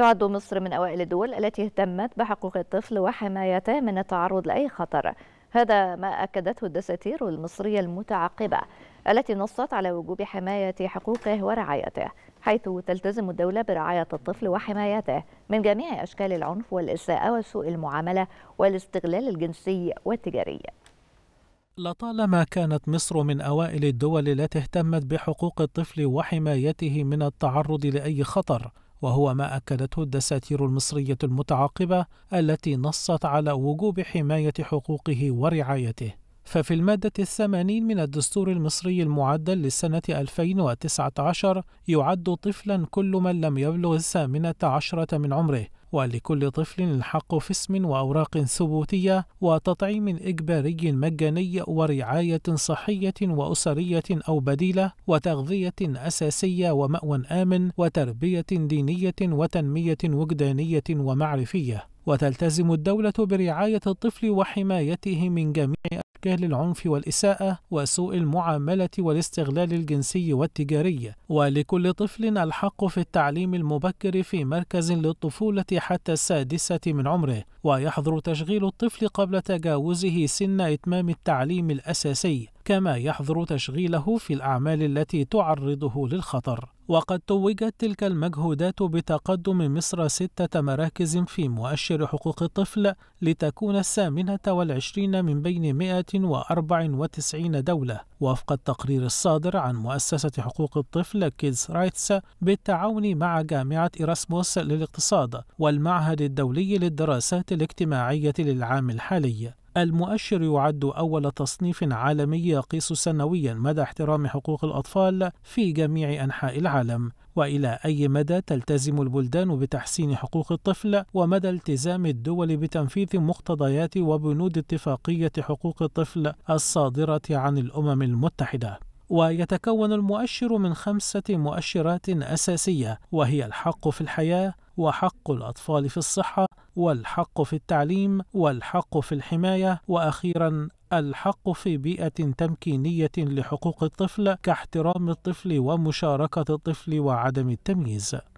تعد مصر من أوائل الدول التي اهتمت بحقوق الطفل وحمايته من التعرض لأي خطر هذا ما أكدته الدساتير المصرية المتعاقبة التي نصت على وجوب حماية حقوقه ورعايته حيث تلتزم الدولة برعاية الطفل وحمايته من جميع أشكال العنف والإساءة وسوء المعاملة والاستغلال الجنسي والتجاري لطالما كانت مصر من أوائل الدول التي اهتمت بحقوق الطفل وحمايته من التعرض لأي خطر وهو ما أكدته الدساتير المصرية المتعاقبة التي نصت على وجوب حماية حقوقه ورعايته ففي المادة الثمانين من الدستور المصري المعدل للسنة 2019 يعد طفلا كل من لم يبلغ الثامنة عشرة من عمره ولكل طفل الحق في اسم وأوراق ثبوتية وتطعيم إجباري مجاني ورعاية صحية وأسرية أو بديلة وتغذية أساسية ومأوى آمن وتربية دينية وتنمية وجدانية ومعرفية وتلتزم الدولة برعاية الطفل وحمايته من جميع أشكال العنف والإساءة وسوء المعاملة والاستغلال الجنسي والتجاري، ولكل طفل الحق في التعليم المبكر في مركز للطفولة حتى السادسة من عمره، ويحظر تشغيل الطفل قبل تجاوزه سن إتمام التعليم الأساسي. كما يحظر تشغيله في الأعمال التي تعرضه للخطر وقد توجت تلك المجهودات بتقدم مصر ستة مراكز في مؤشر حقوق الطفل لتكون الثامنة والعشرين من بين 194 دولة وفق التقرير الصادر عن مؤسسة حقوق الطفل كيدز رايتس بالتعاون مع جامعة ايراسموس للاقتصاد والمعهد الدولي للدراسات الاجتماعية للعام الحالي المؤشر يعد أول تصنيف عالمي يقيس سنويا مدى احترام حقوق الأطفال في جميع أنحاء العالم وإلى أي مدى تلتزم البلدان بتحسين حقوق الطفل ومدى التزام الدول بتنفيذ مقتضيات وبنود اتفاقية حقوق الطفل الصادرة عن الأمم المتحدة ويتكون المؤشر من خمسة مؤشرات أساسية وهي الحق في الحياة وحق الأطفال في الصحة والحق في التعليم والحق في الحماية وأخيرا الحق في بيئة تمكينية لحقوق الطفل كاحترام الطفل ومشاركة الطفل وعدم التمييز